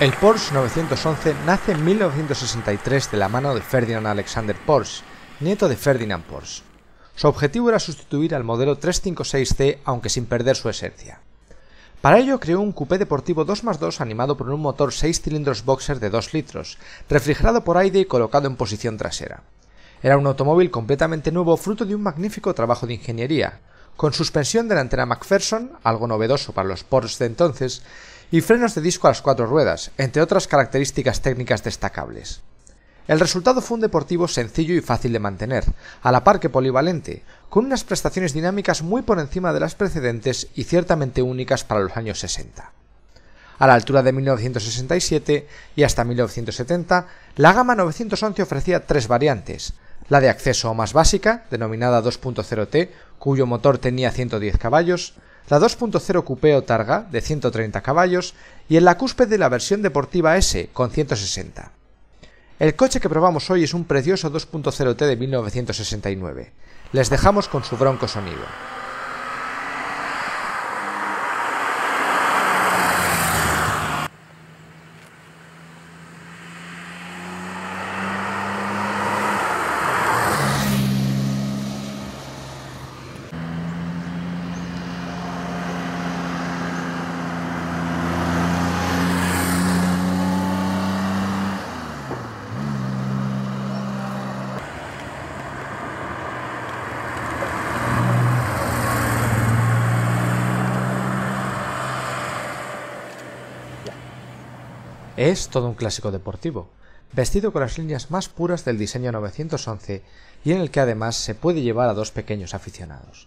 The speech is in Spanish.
El Porsche 911 nace en 1963 de la mano de Ferdinand Alexander Porsche, nieto de Ferdinand Porsche. Su objetivo era sustituir al modelo 356C aunque sin perder su esencia. Para ello creó un coupé deportivo 2 más 2 animado por un motor 6 cilindros boxer de 2 litros, refrigerado por aire y colocado en posición trasera. Era un automóvil completamente nuevo fruto de un magnífico trabajo de ingeniería, con suspensión delantera MacPherson, algo novedoso para los Porsche de entonces, y frenos de disco a las cuatro ruedas, entre otras características técnicas destacables. El resultado fue un deportivo sencillo y fácil de mantener, a la par que polivalente, con unas prestaciones dinámicas muy por encima de las precedentes y ciertamente únicas para los años 60. A la altura de 1967 y hasta 1970, la gama 911 ofrecía tres variantes, la de acceso más básica, denominada 2.0T, cuyo motor tenía 110 caballos, la 2.0 Coupé Targa de 130 caballos y en la cúspide la versión deportiva S con 160. El coche que probamos hoy es un precioso 2.0T de 1969. Les dejamos con su bronco sonido. Es todo un clásico deportivo, vestido con las líneas más puras del diseño 911 y en el que además se puede llevar a dos pequeños aficionados.